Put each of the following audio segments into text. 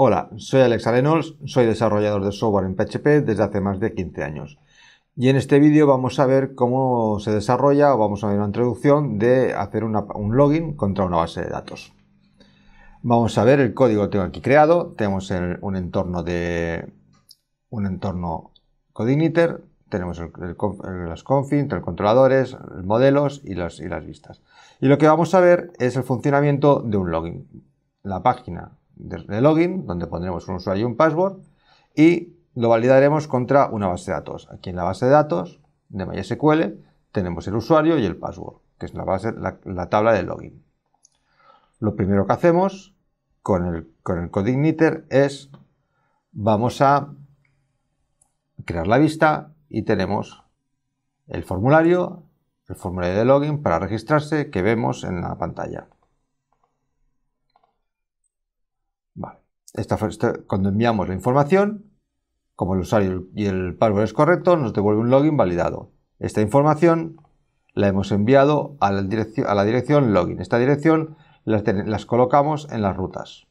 Hola, soy Alex Arenols, soy desarrollador de software en PHP desde hace más de 15 años. Y en este vídeo vamos a ver cómo se desarrolla o vamos a ver una introducción de hacer un login contra una base de datos. Vamos a ver el código que tengo aquí creado. Tenemos un entorno de un entorno Codigniter, tenemos los las config, los controladores, los modelos y las vistas. Y lo que vamos a ver es el funcionamiento de un login. La página de, login, donde pondremos un usuario y un password, y lo validaremos contra una base de datos. Aquí en la base de datos de MySQL tenemos el usuario y el password, que es la, base, tabla de login. Lo primero que hacemos con el, con el CodeIgniter es vamos a crear la vista y tenemos el formulario, el formulario de login para registrarse que vemos en la pantalla. cuando enviamos la información, como el usuario y el password es correcto, nos devuelve un login validado. Esta información la hemos enviado a la, dirección, login. Esta dirección las, colocamos en las rutas.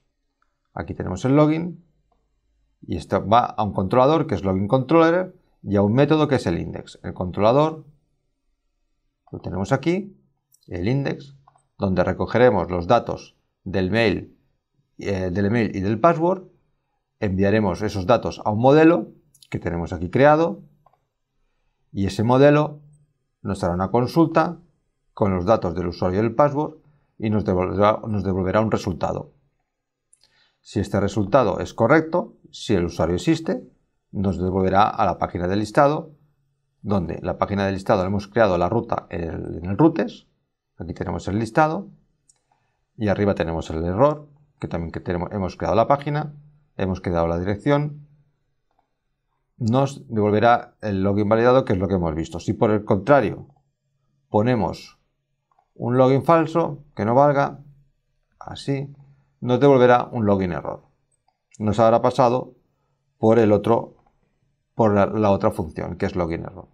Aquí tenemos el login y esto va a un controlador que es login controller y a un método que es el index. El controlador lo tenemos aquí, el index, donde recogeremos los datos del mail eh, del email y del password, enviaremos esos datos a un modelo que tenemos aquí creado y ese modelo nos hará una consulta con los datos del usuario y del password y nos devolverá, un resultado. Si este resultado es correcto, si el usuario existe, nos devolverá a la página del listado, donde la página del listado hemos creado la ruta en en el, routes, aquí tenemos el listado, y arriba tenemos el error, que también que tenemos, hemos creado la página, hemos creado la dirección, nos devolverá el login validado, que es lo que hemos visto. Si por el contrario ponemos un login falso, que no valga, así, nos devolverá un login error. Nos habrá pasado por el otro, por la, la otra función, que es login error.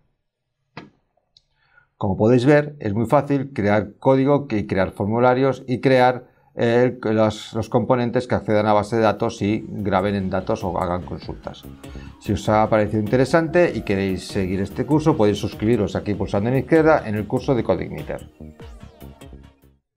Como podéis ver, es muy fácil crear código y crear formularios y crear los, componentes que accedan a base de datos y graben en datos o hagan consultas. Si os ha parecido interesante y queréis seguir este curso, podéis suscribiros aquí pulsando en la izquierda en el curso de CodeIgniter.